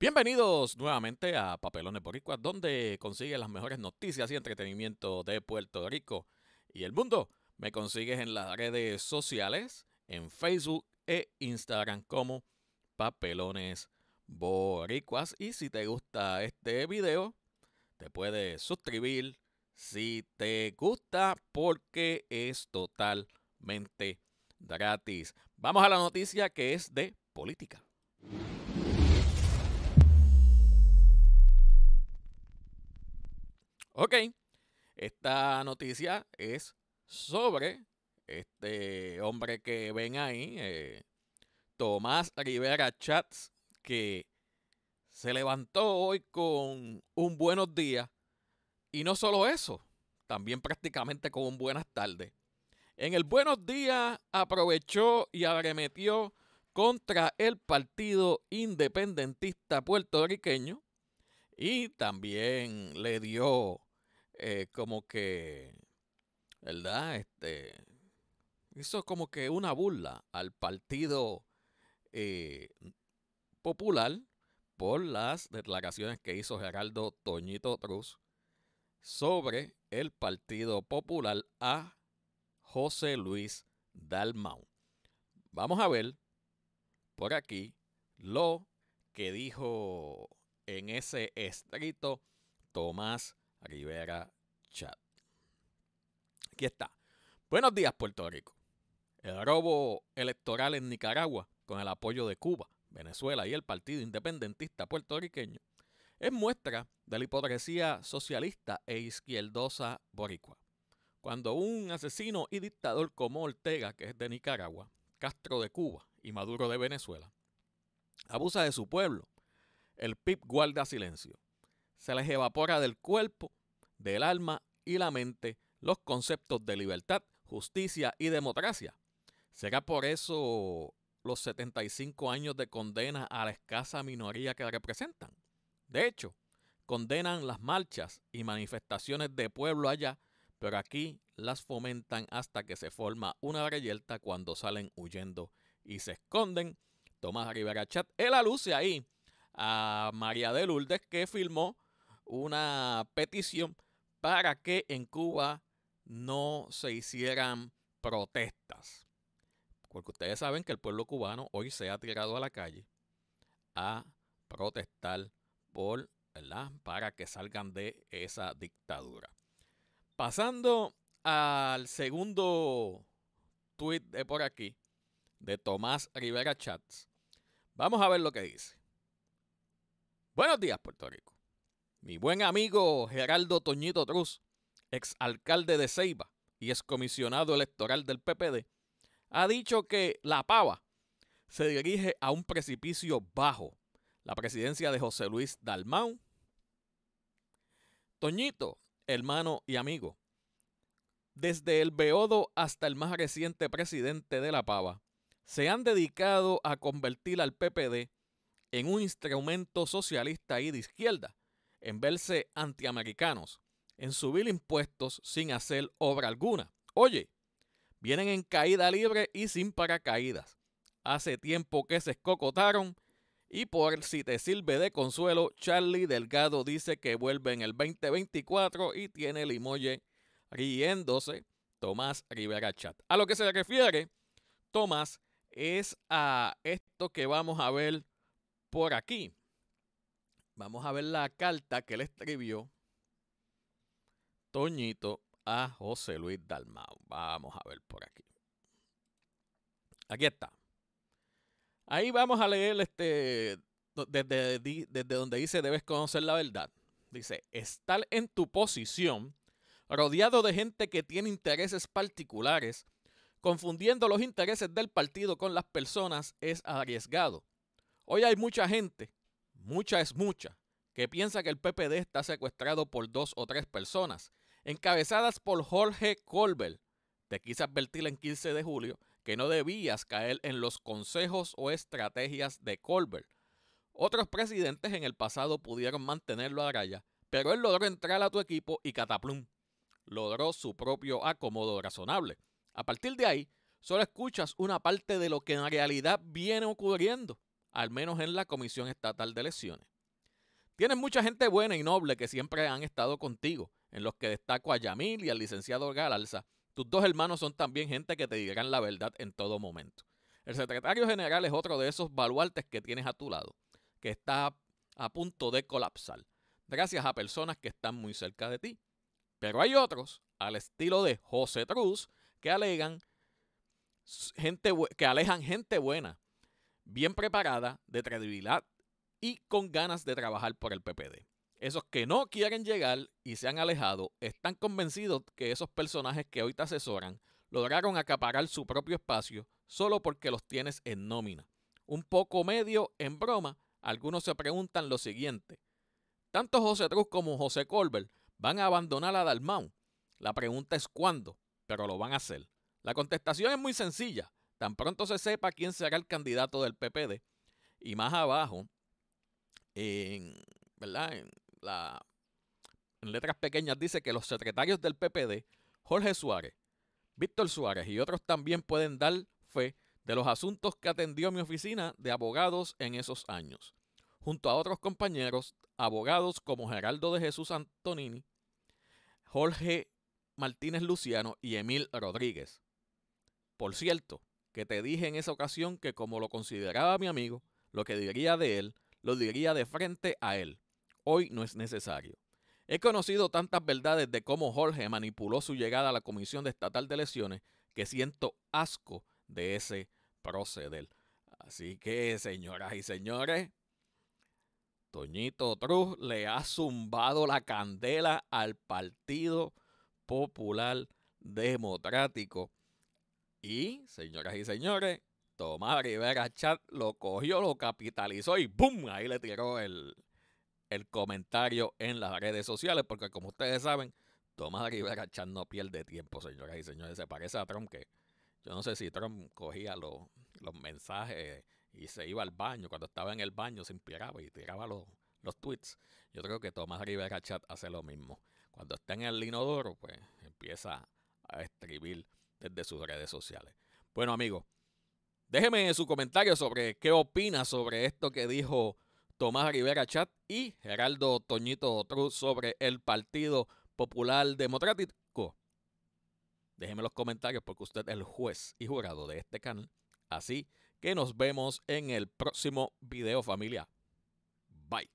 Bienvenidos nuevamente a Papelones Boricuas, donde consigues las mejores noticias y entretenimiento de Puerto Rico y el mundo. Me consigues en las redes sociales, en Facebook e Instagram como Papelones Boricuas. Y si te gusta este video, te puedes suscribir si te gusta porque es totalmente gratis. Vamos a la noticia que es de política. Ok, esta noticia es sobre este hombre que ven ahí, eh, Tomás Rivera Chats, que se levantó hoy con un buenos días. Y no solo eso, también prácticamente con un buenas tardes. En el Buenos Días aprovechó y arremetió contra el Partido Independentista Puertorriqueño y también le dio eh, como que, ¿verdad? Este, hizo como que una burla al Partido eh, Popular por las declaraciones que hizo Geraldo Toñito Cruz sobre el Partido Popular a José Luis Dalmau. Vamos a ver por aquí lo que dijo en ese estrito Tomás Rivera Chat. Aquí está. Buenos días, Puerto Rico. El robo electoral en Nicaragua, con el apoyo de Cuba, Venezuela y el Partido Independentista puertorriqueño, es muestra de la hipocresía socialista e izquierdosa boricua. Cuando un asesino y dictador como Ortega, que es de Nicaragua, Castro de Cuba y Maduro de Venezuela, abusa de su pueblo, el PIB guarda silencio. Se les evapora del cuerpo, del alma y la mente los conceptos de libertad, justicia y democracia. ¿Será por eso los 75 años de condena a la escasa minoría que representan? De hecho, condenan las marchas y manifestaciones de pueblo allá pero aquí las fomentan hasta que se forma una reyelta cuando salen huyendo y se esconden. Tomás Rivera Chat, él aluce ahí a María de Lourdes que firmó una petición para que en Cuba no se hicieran protestas. Porque ustedes saben que el pueblo cubano hoy se ha tirado a la calle a protestar por, la para que salgan de esa dictadura. Pasando al segundo tweet de por aquí, de Tomás Rivera Chats. Vamos a ver lo que dice. Buenos días, Puerto Rico. Mi buen amigo Geraldo Toñito Cruz, ex alcalde de Ceiba y ex comisionado electoral del PPD, ha dicho que la pava se dirige a un precipicio bajo, la presidencia de José Luis Dalmau. Toñito, hermano y amigo. Desde el Beodo hasta el más reciente presidente de la Pava, se han dedicado a convertir al PPD en un instrumento socialista y de izquierda, en verse antiamericanos, en subir impuestos sin hacer obra alguna. Oye, vienen en caída libre y sin paracaídas. Hace tiempo que se escocotaron y por si te sirve de consuelo, Charlie Delgado dice que vuelve en el 2024 y tiene el riéndose Tomás Rivera Chat. A lo que se refiere, Tomás, es a esto que vamos a ver por aquí. Vamos a ver la carta que le escribió Toñito a José Luis Dalmau. Vamos a ver por aquí. Aquí está. Ahí vamos a leer este, desde, desde donde dice, debes conocer la verdad. Dice, estar en tu posición, rodeado de gente que tiene intereses particulares, confundiendo los intereses del partido con las personas, es arriesgado. Hoy hay mucha gente, mucha es mucha, que piensa que el PPD está secuestrado por dos o tres personas, encabezadas por Jorge Colbert. Te quise advertir en 15 de julio que no debías caer en los consejos o estrategias de Colbert. Otros presidentes en el pasado pudieron mantenerlo a raya, pero él logró entrar a tu equipo y cataplum. Logró su propio acomodo razonable. A partir de ahí, solo escuchas una parte de lo que en realidad viene ocurriendo, al menos en la Comisión Estatal de Elecciones. Tienes mucha gente buena y noble que siempre han estado contigo, en los que destaco a Yamil y al licenciado Galarza, tus dos hermanos son también gente que te dirán la verdad en todo momento. El secretario general es otro de esos baluartes que tienes a tu lado, que está a punto de colapsar, gracias a personas que están muy cerca de ti. Pero hay otros, al estilo de José Truz, que alegan gente que alejan gente buena, bien preparada, de credibilidad y con ganas de trabajar por el PPD. Esos que no quieren llegar y se han alejado están convencidos que esos personajes que hoy te asesoran lograron acaparar su propio espacio solo porque los tienes en nómina. Un poco medio en broma, algunos se preguntan lo siguiente. Tanto José Truz como José Colbert van a abandonar a Dalmau. La pregunta es cuándo, pero lo van a hacer. La contestación es muy sencilla. Tan pronto se sepa quién será el candidato del PPD. Y más abajo, en, ¿verdad? en letras pequeñas dice que los secretarios del PPD, Jorge Suárez, Víctor Suárez y otros también pueden dar fe de los asuntos que atendió mi oficina de abogados en esos años, junto a otros compañeros abogados como Geraldo de Jesús Antonini, Jorge Martínez Luciano y Emil Rodríguez. Por cierto, que te dije en esa ocasión que como lo consideraba mi amigo, lo que diría de él, lo diría de frente a él hoy no es necesario. He conocido tantas verdades de cómo Jorge manipuló su llegada a la Comisión de Estatal de Elecciones que siento asco de ese proceder. Así que, señoras y señores, Toñito Truz le ha zumbado la candela al Partido Popular Democrático. Y, señoras y señores, Tomás Rivera Chat lo cogió, lo capitalizó y ¡boom! Ahí le tiró el, el comentario en las redes sociales, porque como ustedes saben, Tomás Rivera Chat no pierde tiempo, señoras y señores. Se parece a Trump que yo no sé si Trump cogía los, los mensajes y se iba al baño. Cuando estaba en el baño se inspiraba y tiraba los, los tweets. Yo creo que Tomás Rivera Chat hace lo mismo. Cuando está en el inodoro, pues empieza a escribir desde sus redes sociales. Bueno, amigos, déjenme en su comentario sobre qué opina sobre esto que dijo Tomás Rivera Chat y Geraldo Toñito Truz sobre el Partido Popular Democrático. Déjeme los comentarios porque usted es el juez y jurado de este canal. Así que nos vemos en el próximo video familia. Bye.